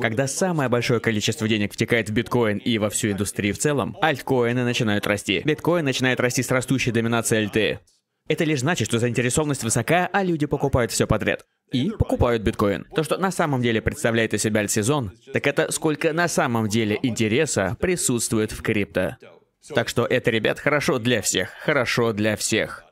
Когда самое большое количество денег втекает в биткоин и во всю индустрию в целом, альткоины начинают расти. Биткоин начинает расти с растущей доминацией альты. Это лишь значит, что заинтересованность высока, а люди покупают все подряд. И покупают биткоин. То, что на самом деле представляет из себя альт-сезон, так это сколько на самом деле интереса присутствует в крипто. Так что это, ребят, хорошо для всех. Хорошо для всех.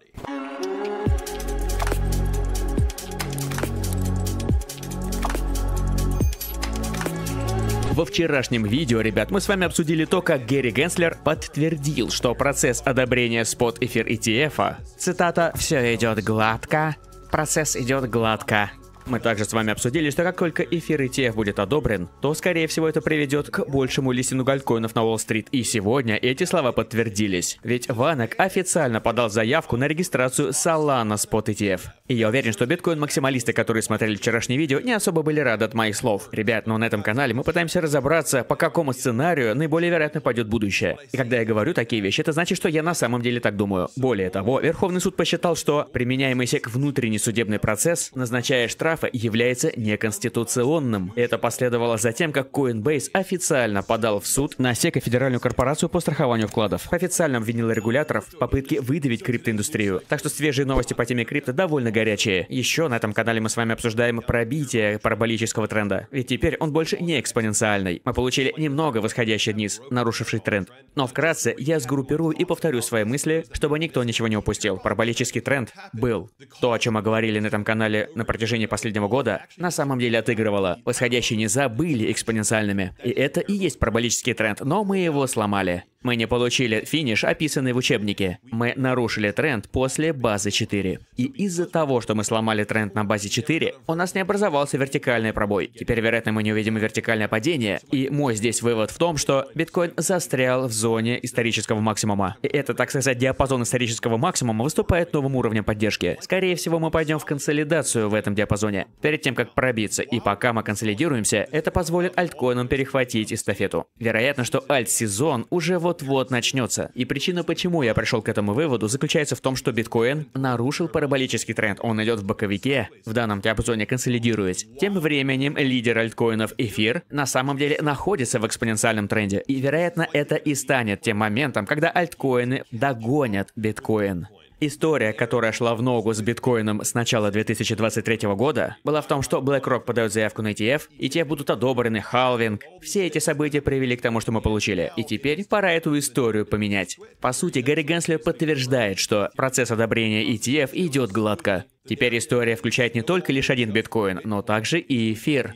Во вчерашнем видео, ребят, мы с вами обсудили то, как Герри Генслер подтвердил, что процесс одобрения спот эфир ETF, а, цитата, «все идет гладко», процесс идет гладко. Мы также с вами обсудили, что как только эфир ETF будет одобрен, то, скорее всего, это приведет к большему листину гальткоинов на Уолл-стрит. И сегодня эти слова подтвердились. Ведь Ванок официально подал заявку на регистрацию Solana Spot ETF. И я уверен, что биткоин-максималисты, которые смотрели вчерашнее видео, не особо были рады от моих слов. Ребят, но ну на этом канале мы пытаемся разобраться, по какому сценарию наиболее вероятно пойдет будущее. И когда я говорю такие вещи, это значит, что я на самом деле так думаю. Более того, Верховный суд посчитал, что применяемый сек внутренний судебный процесс, назначая штраф штрафа является неконституционным. Это последовало за тем, как Coinbase официально подал в суд на СЕКО Федеральную корпорацию по страхованию вкладов. По официальным винила регуляторов в попытке выдавить криптоиндустрию. Так что свежие новости по теме крипто довольно горячие. Еще на этом канале мы с вами обсуждаем пробитие параболического тренда. Ведь теперь он больше не экспоненциальный. Мы получили немного восходящий низ, нарушивший тренд. Но вкратце я сгруппирую и повторю свои мысли, чтобы никто ничего не упустил. Параболический тренд был. То, о чем мы говорили на этом канале на протяжении последних последнего года на самом деле отыгрывала. Восходящие низа были экспоненциальными. И это и есть параболический тренд, но мы его сломали. Мы не получили финиш, описанный в учебнике. Мы нарушили тренд после базы 4. И из-за того, что мы сломали тренд на базе 4, у нас не образовался вертикальный пробой. Теперь, вероятно, мы не увидим вертикальное падение. И мой здесь вывод в том, что биткоин застрял в зоне исторического максимума. И это, так сказать, диапазон исторического максимума выступает новым уровнем поддержки. Скорее всего, мы пойдем в консолидацию в этом диапазоне. Перед тем, как пробиться, и пока мы консолидируемся, это позволит альткоинам перехватить эстафету. Вероятно, что альт-сезон уже вот вот-вот начнется. И причина, почему я пришел к этому выводу, заключается в том, что биткоин нарушил параболический тренд. Он идет в боковике, в данном диапазоне консолидируясь. Тем временем лидер альткоинов эфир на самом деле находится в экспоненциальном тренде. И вероятно это и станет тем моментом, когда альткоины догонят биткоин. История, которая шла в ногу с биткоином с начала 2023 года, была в том, что BlackRock подает заявку на ETF, и те будут одобрены, халвинг. Все эти события привели к тому, что мы получили. И теперь пора эту историю поменять. По сути, Гарри Генслер подтверждает, что процесс одобрения ETF идет гладко. Теперь история включает не только лишь один биткоин, но также и эфир.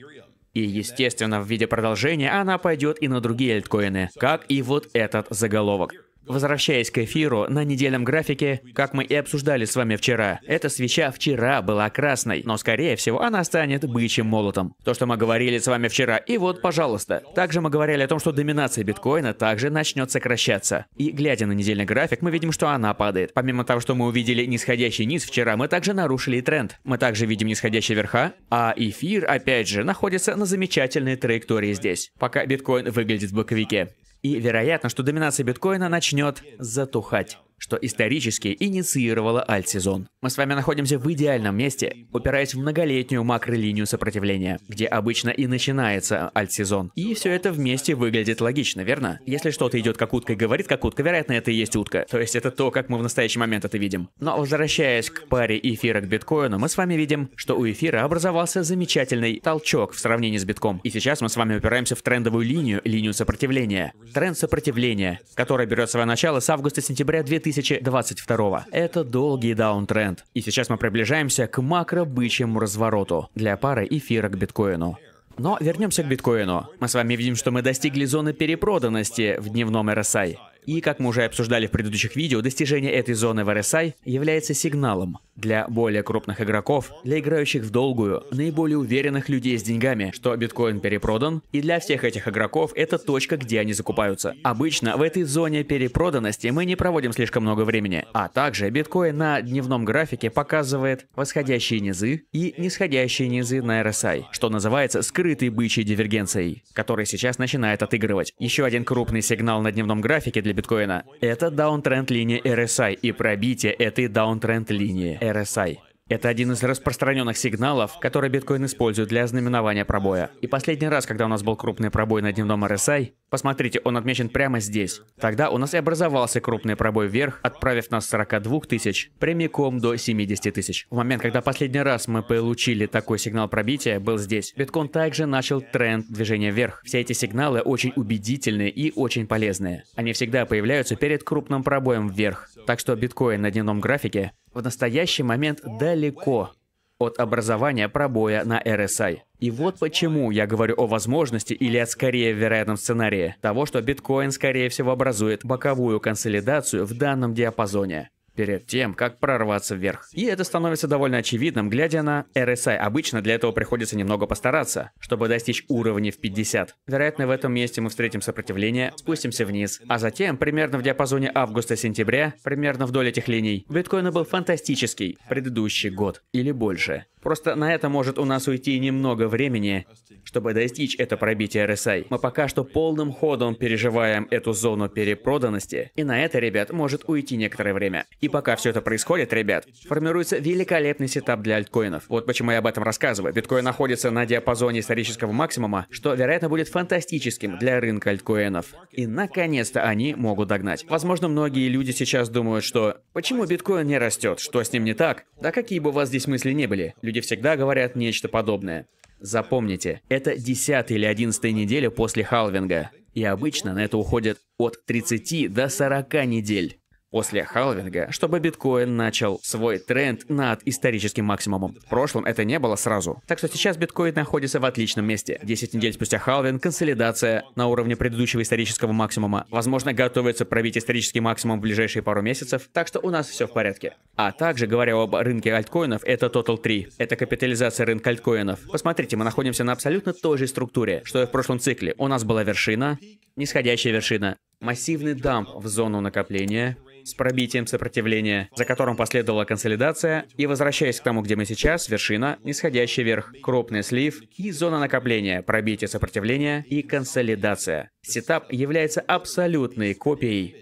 И, естественно, в виде продолжения она пойдет и на другие альткоины, как и вот этот заголовок. Возвращаясь к эфиру, на недельном графике, как мы и обсуждали с вами вчера, эта свеча вчера была красной, но скорее всего она станет бычьим молотом. То, что мы говорили с вами вчера, и вот, пожалуйста. Также мы говорили о том, что доминация биткоина также начнет сокращаться. И глядя на недельный график, мы видим, что она падает. Помимо того, что мы увидели нисходящий низ вчера, мы также нарушили тренд. Мы также видим нисходящий верха, а эфир, опять же, находится на замечательной траектории здесь, пока биткоин выглядит в боковике. И вероятно, что доминация биткоина начнет затухать что исторически инициировало инициировала сезон. Мы с вами находимся в идеальном месте, упираясь в многолетнюю макролинию сопротивления, где обычно и начинается сезон. И все это вместе выглядит логично, верно? Если что-то идет как утка и говорит как утка, вероятно, это и есть утка. То есть это то, как мы в настоящий момент это видим. Но возвращаясь к паре эфира к биткоину, мы с вами видим, что у эфира образовался замечательный толчок в сравнении с битком. И сейчас мы с вами упираемся в трендовую линию, линию сопротивления. Тренд сопротивления, который берет свое начало с августа-сентября 2000 2022. Это долгий даунтренд. И сейчас мы приближаемся к макро-бычьему развороту для пары эфира к биткоину. Но вернемся к биткоину. Мы с вами видим, что мы достигли зоны перепроданности в дневном RSI. И, как мы уже обсуждали в предыдущих видео, достижение этой зоны в RSI является сигналом для более крупных игроков, для играющих в долгую, наиболее уверенных людей с деньгами, что биткоин перепродан, и для всех этих игроков это точка, где они закупаются. Обычно в этой зоне перепроданности мы не проводим слишком много времени, а также биткоин на дневном графике показывает восходящие низы и нисходящие низы на RSI, что называется скрытой бычьей дивергенцией, который сейчас начинает отыгрывать. Еще один крупный сигнал на дневном графике для биткоина. Это даунтренд линия RSI и пробитие этой даунтренд линии RSI. Это один из распространенных сигналов, который биткоин использует для знаменования пробоя. И последний раз, когда у нас был крупный пробой на дневном RSI, посмотрите, он отмечен прямо здесь. Тогда у нас и образовался крупный пробой вверх, отправив нас с 42 тысяч прямиком до 70 тысяч. В момент, когда последний раз мы получили такой сигнал пробития, был здесь. Биткоин также начал тренд движения вверх. Все эти сигналы очень убедительные и очень полезные. Они всегда появляются перед крупным пробоем вверх. Так что биткоин на дневном графике в настоящий момент далеко от образования пробоя на RSI. И вот почему я говорю о возможности или о скорее вероятном сценарии того, что биткоин скорее всего образует боковую консолидацию в данном диапазоне перед тем, как прорваться вверх. И это становится довольно очевидным, глядя на RSI. Обычно для этого приходится немного постараться, чтобы достичь уровня в 50. Вероятно, в этом месте мы встретим сопротивление, спустимся вниз. А затем, примерно в диапазоне августа-сентября, примерно вдоль этих линий, биткоин был фантастический предыдущий год или больше. Просто на это может у нас уйти немного времени, чтобы достичь это пробитие RSI, мы пока что полным ходом переживаем эту зону перепроданности, и на это, ребят, может уйти некоторое время. И пока все это происходит, ребят, формируется великолепный сетап для альткоинов. Вот почему я об этом рассказываю. Биткоин находится на диапазоне исторического максимума, что, вероятно, будет фантастическим для рынка альткоинов. И, наконец-то, они могут догнать. Возможно, многие люди сейчас думают, что «Почему биткоин не растет? Что с ним не так?» Да какие бы у вас здесь мысли не были, люди всегда говорят нечто подобное. Запомните, это 10 или 11 неделя после халвинга. И обычно на это уходит от 30 до 40 недель после халвинга, чтобы биткоин начал свой тренд над историческим максимумом. В прошлом это не было сразу. Так что сейчас биткоин находится в отличном месте. 10 недель спустя халвинг, консолидация на уровне предыдущего исторического максимума. Возможно, готовится пробить исторический максимум в ближайшие пару месяцев, так что у нас все в порядке. А также, говоря об рынке альткоинов, это Total 3. Это капитализация рынка альткоинов. Посмотрите, мы находимся на абсолютно той же структуре, что и в прошлом цикле. У нас была вершина, нисходящая вершина, массивный дамп в зону накопления, с пробитием сопротивления, за которым последовала консолидация, и возвращаясь к тому, где мы сейчас, вершина, нисходящий вверх, крупный слив и зона накопления, пробитие сопротивления и консолидация. Сетап является абсолютной копией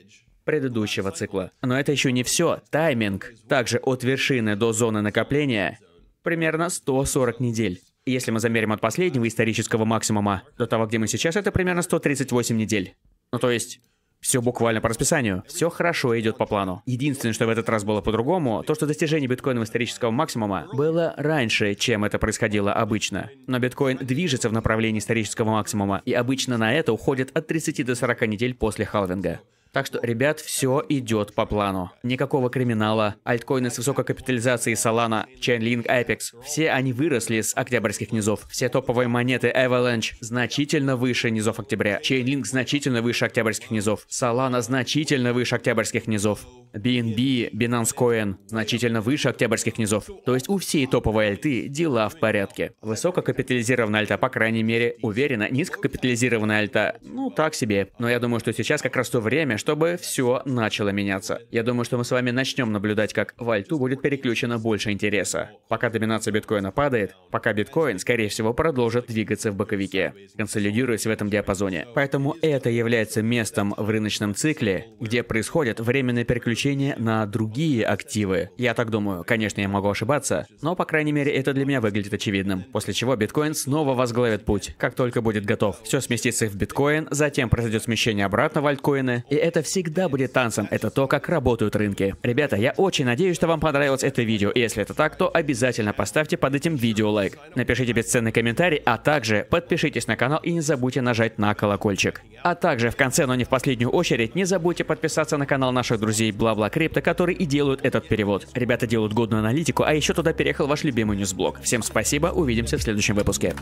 предыдущего цикла. Но это еще не все. Тайминг также от вершины до зоны накопления примерно 140 недель. Если мы замерим от последнего исторического максимума до того, где мы сейчас, это примерно 138 недель. Ну то есть все буквально по расписанию. Все хорошо идет по плану. Единственное, что в этот раз было по-другому, то, что достижение биткоина в исторического максимума было раньше, чем это происходило обычно. Но биткоин движется в направлении исторического максимума, и обычно на это уходит от 30 до 40 недель после халвинга. Так что, ребят, все идет по плану. Никакого криминала, альткоины с высокой капитализацией Solana, Chainlink, Apex. Все они выросли с октябрьских низов. Все топовые монеты Avalanche значительно выше низов октября. Chainlink значительно выше октябрьских низов. Solana значительно выше октябрьских низов. BNB, Binance Coin значительно выше октябрьских низов. То есть у всей топовой альты дела в порядке. Высококапитализированная альта, по крайней мере, уверена. Низкокапитализированная альта, ну так себе. Но я думаю, что сейчас как раз то время, чтобы все начало меняться. Я думаю, что мы с вами начнем наблюдать, как в альту будет переключено больше интереса. Пока доминация биткоина падает, пока биткоин, скорее всего, продолжит двигаться в боковике, консолидируясь в этом диапазоне. Поэтому это является местом в рыночном цикле, где происходит временное переключение на другие активы. Я так думаю, конечно, я могу ошибаться, но, по крайней мере, это для меня выглядит очевидным. После чего биткоин снова возглавит путь, как только будет готов. Все сместится в биткоин, затем произойдет смещение обратно в альткоины, и это это всегда будет танцем, это то, как работают рынки. Ребята, я очень надеюсь, что вам понравилось это видео. Если это так, то обязательно поставьте под этим видео лайк. Напишите бесценный комментарий, а также подпишитесь на канал и не забудьте нажать на колокольчик. А также в конце, но не в последнюю очередь, не забудьте подписаться на канал наших друзей Бла-Бла Крипто, которые и делают этот перевод. Ребята делают годную аналитику, а еще туда переехал ваш любимый ньюсблог. Всем спасибо, увидимся в следующем выпуске.